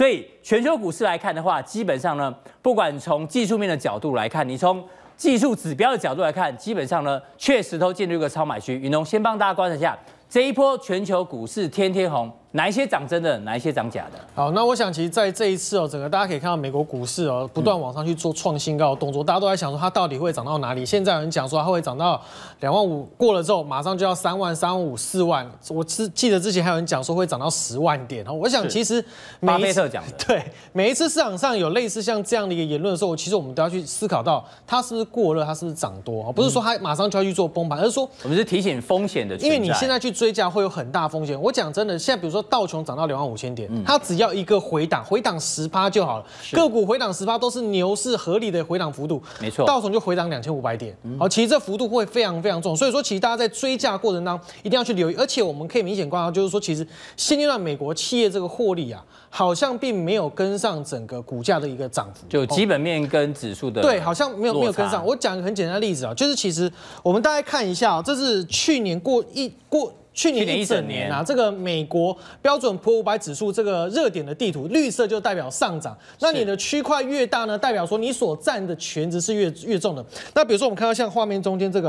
所以全球股市来看的话，基本上呢，不管从技术面的角度来看，你从技术指标的角度来看，基本上呢，确实都进入一个超买区。云龙先帮大家观察一下这一波全球股市天天红。哪一些涨真的，哪一些涨假的？好，那我想其实在这一次哦，整个大家可以看到美国股市哦不断往上去做创新高，的动作大家都在想说它到底会涨到哪里？现在有人讲说它会涨到两万五过了之后，马上就要三万、三五四万。我是记得之前还有人讲说会涨到十万点。哦，我想其实巴菲特讲的 对。每一次市场上有类似像这样的一个言论的时候，其实我们都要去思考到它是不是过热，它是不是涨多，不是说它马上就要去做崩盘，而是说我们是提醒风险的。因为你现在去追加会有很大风险。我讲真的，现在比如说。道琼涨到两万五千点，它只要一个回档，回档十趴就好了。个股回档十趴都是牛市合理的回档幅度，没错。道琼就回档两千五百点，好，其实这幅度会非常非常重。所以说，其实大家在追价过程当中一定要去留意。而且我们可以明显观察，就是说，其实现阶段美国企业这个获利啊，好像并没有跟上整个股价的一个涨幅。就基本面跟指数的对，好像没有没有跟上。我讲一个很简单例子啊，就是其实我们大家看一下，这是去年过一过。去年一整年啊，这个美国标准普五百指数这个热点的地图，绿色就代表上涨。那你的区块越大呢，代表说你所占的权值是越越重的。那比如说我们看到像画面中间这个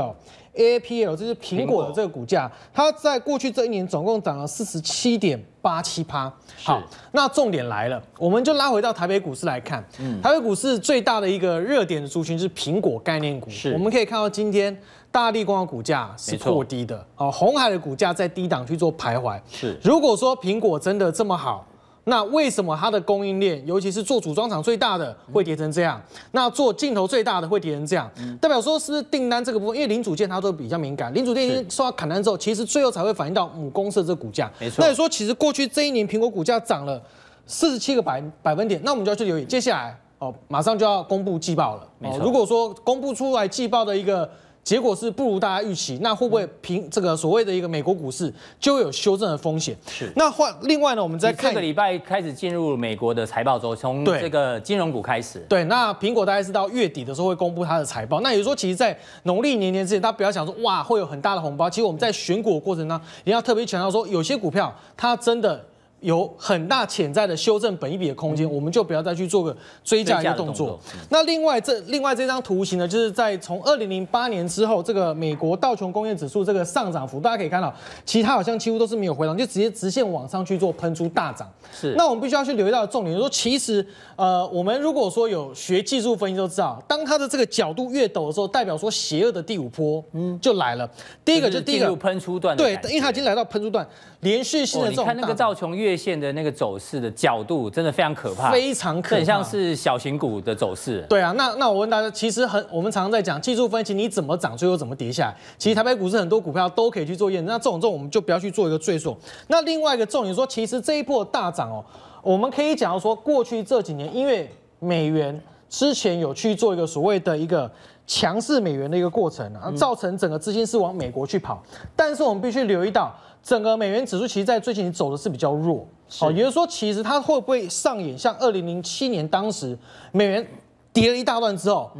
AAPL，就是苹果的这个股价，它在过去这一年总共涨了四十七点八七趴。好，那重点来了，我们就拉回到台北股市来看。嗯，台北股市最大的一个热点的族群是苹果概念股。是，我们可以看到今天。大力光的股价是破低的哦，红海的股价在低档去做徘徊。是，如果说苹果真的这么好，那为什么它的供应链，尤其是做组装厂最大的会跌成这样？那做镜头最大的会跌成这样，代表说是不是订单这个部分？因为零组件它都比较敏感，零组件受到砍单之后，其实最后才会反映到母公司这股价。没错，那也说其实过去这一年苹果股价涨了四十七个百百分点。那我们就要去留意接下来哦，马上就要公布季报了。哦，如果说公布出来季报的一个。结果是不如大家预期，那会不会凭这个所谓的一个美国股市就有修正的风险？是。那换另外呢，我们在这个礼拜开始进入美国的财报周，从这个金融股开始。对，那苹果大概是到月底的时候会公布它的财报。那也就是说，其实，在农历年年之前，家不要想说哇会有很大的红包。其实我们在选股过程当中，定要特别强调说，有些股票它真的。有很大潜在的修正本一笔的空间，我们就不要再去做个追加一个动作。那另外这另外这张图形呢，就是在从二零零八年之后，这个美国道琼工业指数这个上涨幅，大家可以看到，其他好像几乎都是没有回档，就直接直线往上去做喷出大涨。是。那我们必须要去留意到的重点，就说其实呃，我们如果说有学技术分析都知道，当它的这个角度越陡的时候，代表说邪恶的第五波嗯就来了。第一个就第一个喷出段，对，因为它已经来到喷出段，连续性的这种大。看那个道琼越。线的那个走势的角度真的非常可怕，非常可怕，很像是小型股的走势。对啊，那那我问大家，其实很，我们常常在讲技术分析，你怎么涨，最后怎么跌下来？其实台北股市很多股票都可以去做验证。那这种这种，我们就不要去做一个赘述。那另外一个重点说，其实这一波大涨哦，我们可以讲到说，过去这几年因为美元之前有去做一个所谓的一个强势美元的一个过程啊，造成整个资金是往美国去跑。但是我们必须留意到。整个美元指数其实，在最近走的是比较弱，好，也就是说，其实它会不会上演像二零零七年当时美元跌了一大段之后，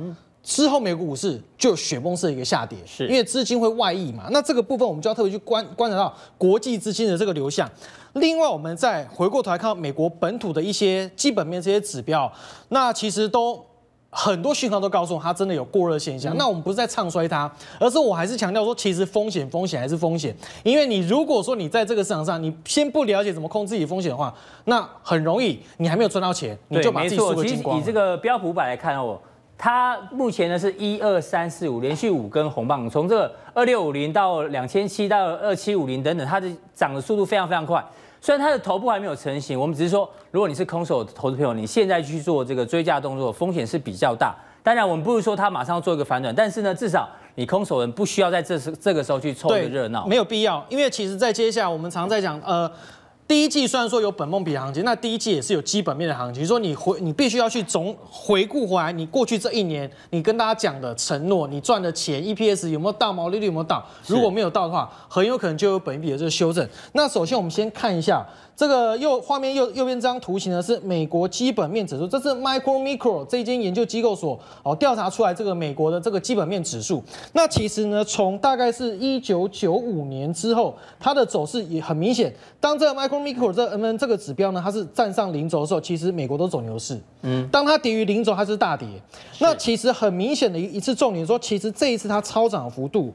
之后美国股市就雪崩式的一个下跌，是因为资金会外溢嘛？那这个部分，我们就要特别去观观察到国际资金的这个流向。另外，我们再回过头来看到美国本土的一些基本面这些指标，那其实都。很多讯号都告诉我，它真的有过热现象。那我们不是在唱衰它，而是我还是强调说，其实风险风险还是风险。因为你如果说你在这个市场上，你先不了解怎么控制自己风险的话，那很容易你还没有赚到钱，你就把自己输个精光。其以这个标普五百来看哦，它目前呢是一二三四五连续五根红棒，从这个二六五零到两千七到二七五零等等，它的涨的速度非常非常快。虽然它的头部还没有成型，我们只是说，如果你是空手投资朋友，你现在去做这个追加动作，风险是比较大。当然，我们不是说它马上要做一个反转，但是呢，至少你空手人不需要在这时这个时候去凑一个热闹，没有必要。因为其实，在接下来我们常在讲，呃。第一季虽然说有本梦比的行情，那第一季也是有基本面的行情。比如说你回，你必须要去总回顾回来，你过去这一年，你跟大家讲的承诺，你赚的钱，EPS 有没有到，毛利率有没有到？如果没有到的话，很有可能就有本一笔的这个修正。那首先我们先看一下这个右画面右右边这张图形呢，是美国基本面指数，这是 m i c r o Micro 这间研究机构所哦调查出来这个美国的这个基本面指数。那其实呢，从大概是一九九五年之后，它的走势也很明显。当这个 m i c r o micro 这 M n 这个指标呢，它是站上零轴的时候，其实美国都走牛市。嗯，当它低于零轴，它是大跌。那其实很明显的一一次重点说其实这一次它超涨幅度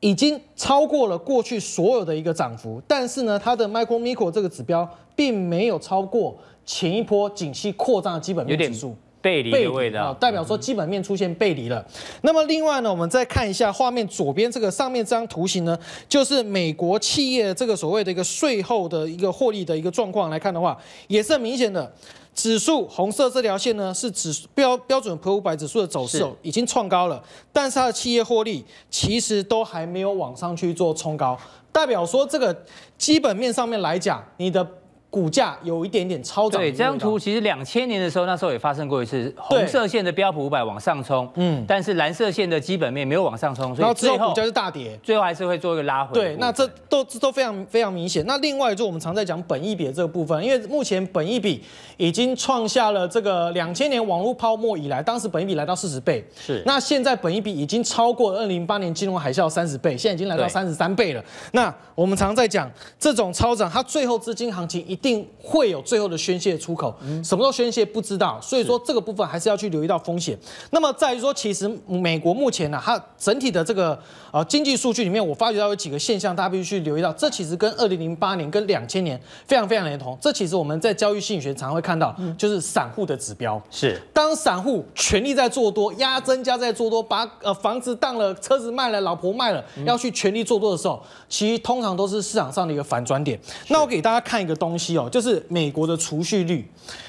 已经超过了过去所有的一个涨幅，但是呢，它的 micro micro 这个指标并没有超过前一波景气扩张的基本面指数。背离的味道，代表说基本面出现背离了。那么另外呢，我们再看一下画面左边这个上面这张图形呢，就是美国企业这个所谓的一个税后的一个获利的一个状况来看的话，也是很明显的。指数红色这条线呢是指标标准普五百指数的走势已经创高了，但是它的企业获利其实都还没有往上去做冲高，代表说这个基本面上面来讲，你的。股价有一点点超涨。对，这张图其实两千年的时候，那时候也发生过一次红色线的标普五百往上冲，嗯，但是蓝色线的基本面没有往上冲，所以最后股价是大跌，最后还是会做一个拉回。对，那这都都非常非常明显。那另外就我们常在讲本一比这个部分，因为目前本一比已经创下了这个两千年网络泡沫以来，当时本一比来到四十倍，是。那现在本一比已经超过二零零八年金融海啸三十倍，现在已经来到三十三倍了。那我们常在讲这种超涨，它最后资金行情一。定会有最后的宣泄出口，什么时候宣泄不知道，所以说这个部分还是要去留意到风险。那么在于说，其实美国目前呢，它整体的这个呃经济数据里面，我发觉到有几个现象，大家必须去留意到。这其实跟二零零八年跟两千年非常非常雷同。这其实我们在交易心理学常会看到，就是散户的指标是当散户全力在做多，压增加在做多，把呃房子当了，车子卖了，老婆卖了，要去全力做多的时候，其实通常都是市场上的一个反转点。那我给大家看一个东西。有，就是美国的储蓄率。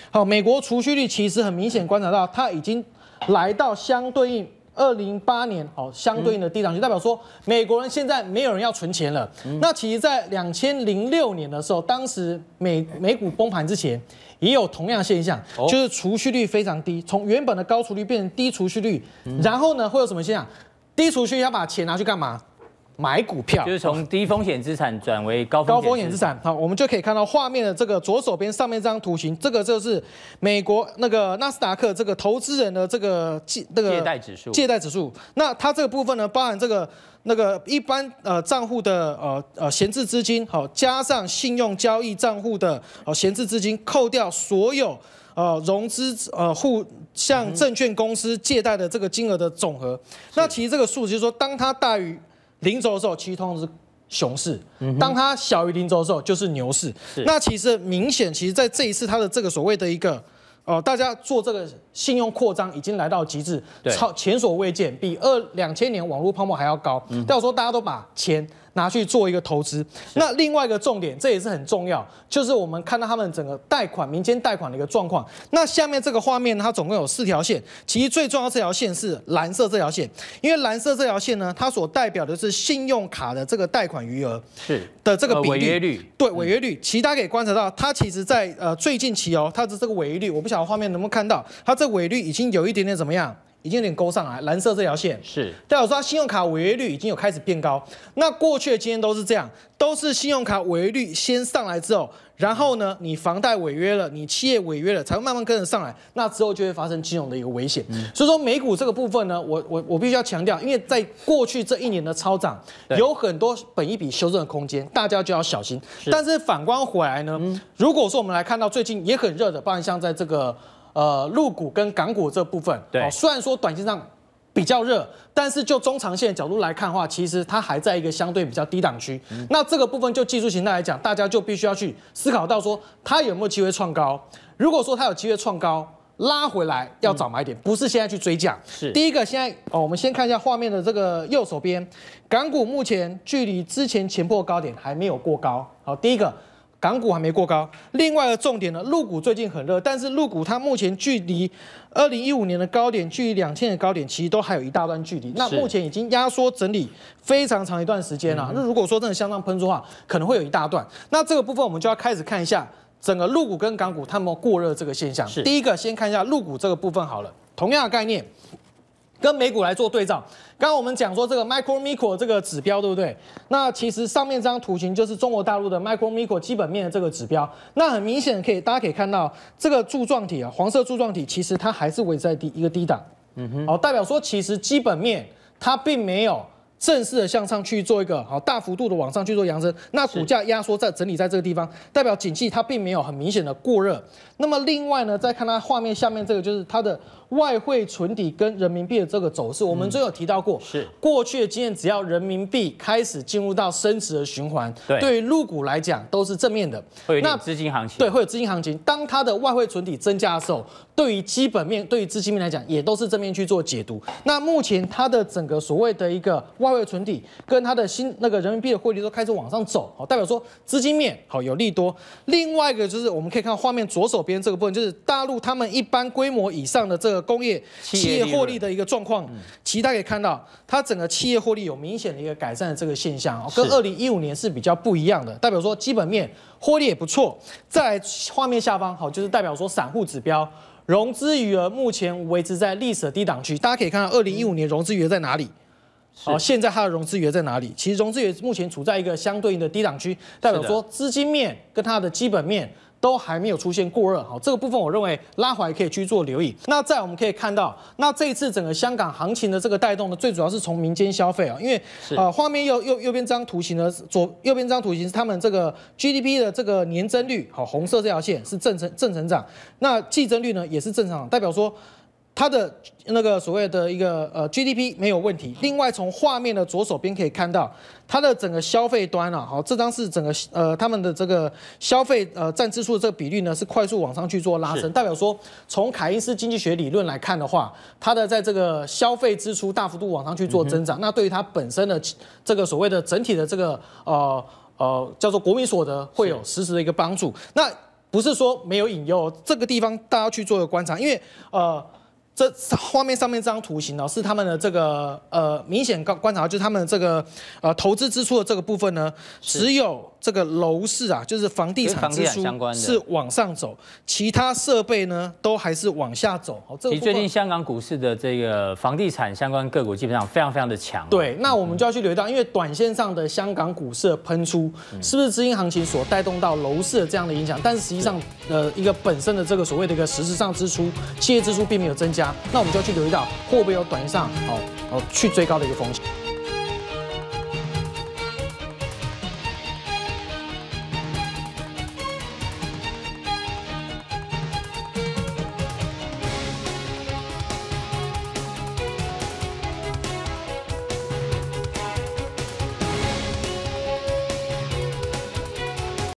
好，美国储蓄率其实很明显观察到，它已经来到相对应二零八年，好相对应的低档，就代表说美国人现在没有人要存钱了。那其实，在两千零六年的时候，当时美美股崩盘之前，也有同样现象，就是储蓄率非常低，从原本的高储率变成低储蓄率。然后呢，会有什么现象？低储蓄要把钱拿去干嘛？买股票就是从低风险资产转为高高风险资产。好，我们就可以看到画面的这个左手边上面这张图形，这个就是美国那个纳斯达克这个投资人的这个借那个借贷指数。借贷指数。那它这个部分呢，包含这个那个一般呃账户的呃呃闲置资金，好加上信用交易账户的呃闲置资金，扣掉所有呃融资呃户向证券公司借贷的这个金额的总和。那其实这个数就是说，当它大于。零轴的时候，其实通常是熊市；当它小于零轴的时候，就是牛市。那其实明显，其实在这一次，它的这个所谓的一个，呃，大家做这个。信用扩张已经来到极致，超前所未见，比二两千年网络泡沫还要高。到时候大家都把钱拿去做一个投资。那另外一个重点，这也是很重要，就是我们看到他们整个贷款、民间贷款的一个状况。那下面这个画面，它总共有四条线，其实最重要这条线是蓝色这条线，因为蓝色这条线呢，它所代表的是信用卡的这个贷款余额是的这个比率，对违约率。其他可以观察到，它其实在呃最近期哦，它的这个违约率，我不晓得画面能不能看到它。的违约率已经有一点点怎么样？已经有点勾上来，蓝色这条线是。代表说，信用卡违约率已经有开始变高。那过去的经验都是这样，都是信用卡违约率先上来之后，然后呢，你房贷违约了，你企业违约了，才会慢慢跟着上来。那之后就会发生金融的一个危险。所以说，美股这个部分呢，我我我必须要强调，因为在过去这一年的超涨，有很多本一笔修正的空间，大家就要小心。但是反观回来呢，如果说我们来看到最近也很热的，不然像在这个。呃，陆股跟港股这部分，对，虽然说短线上比较热，但是就中长线角度来看的话，其实它还在一个相对比较低档区。那这个部分就技术形态来讲，大家就必须要去思考到说，它有没有机会创高？如果说它有机会创高，拉回来要早买点，不是现在去追价。是，第一个，现在哦，我们先看一下画面的这个右手边，港股目前距离之前前破高点还没有过高。好，第一个。港股还没过高，另外的重点呢，陆股最近很热，但是陆股它目前距离二零一五年的高点，距离两千的高点，其实都还有一大段距离。那目前已经压缩整理非常长一段时间了，那如果说真的相当喷出的话，可能会有一大段。那这个部分我们就要开始看一下整个陆股跟港股它们过热这个现象。第一个，先看一下陆股这个部分好了，同样的概念。跟美股来做对照，刚刚我们讲说这个 m i c r o m i c r o 这个指标，对不对？那其实上面这张图形就是中国大陆的 m i c r o m i c r o 基本面的这个指标。那很明显可以，大家可以看到这个柱状体啊，黄色柱状体，其实它还是持在低一个低档，嗯哼，哦，代表说其实基本面它并没有正式的向上去做一个好大幅度的往上去做扬升。那股价压缩在整理在这个地方，代表景气它并没有很明显的过热。那么另外呢，再看它画面下面这个就是它的。外汇存底跟人民币的这个走势，我们最有提到过。是过去的经验，只要人民币开始进入到升值的循环，对，对，入股来讲都是正面的。会有资金行情，对，会有资金行情。当它的外汇存底增加的时候，对于基本面、对于资金面来讲，也都是正面去做解读。那目前它的整个所谓的一个外汇存底跟它的新那个人民币的汇率都开始往上走，好，代表说资金面好有利多。另外一个就是我们可以看画面左手边这个部分，就是大陆他们一般规模以上的这个。工业企业获利的一个状况，其实大家可以看到，它整个企业获利有明显的一个改善的这个现象，跟二零一五年是比较不一样的，代表说基本面获利也不错。在画面下方，好，就是代表说散户指标融资余额，目前维持在历史的低档区，大家可以看到，二零一五年融资余额在哪里？好，现在它的融资余额在哪里？其实融资余额目前处在一个相对应的低档区，代表说资金面跟它的基本面。都还没有出现过热，好，这个部分我认为拉回可以去做留意。那在我们可以看到，那这一次整个香港行情的这个带动呢，最主要是从民间消费啊，因为啊，画面右右右边张图形呢左右边张图形是他们这个 GDP 的这个年增率，好，红色这条线是正正成长，那季增率呢也是正常，代表说。它的那个所谓的一个呃 GDP 没有问题。另外，从画面的左手边可以看到，它的整个消费端啊，好，这张是整个呃他们的这个消费呃占支出的这个比率呢，是快速往上去做拉升。代表说，从凯恩斯经济学理论来看的话，它的在这个消费支出大幅度往上去做增长，那对于它本身的这个所谓的整体的这个呃呃叫做国民所得会有实时的一个帮助。那不是说没有引诱，这个地方大家去做一个观察，因为呃。这画面上面这张图形呢，是他们的这个呃明显观观察就是他们这个呃投资支出的这个部分呢，只有。这个楼市啊，就是房地产支出是往上走，其他设备呢都还是往下走。其实最近香港股市的这个房地产相关个股基本上非常非常的强。对，那我们就要去留意到，因为短线上的香港股市喷出，是不是资金行情所带动到楼市的这样的影响？但是实际上，呃，一个本身的这个所谓的一个实质上支出、企业支出并没有增加，那我们就要去留意到会不会有短线上，哦哦，去追高的一个风险。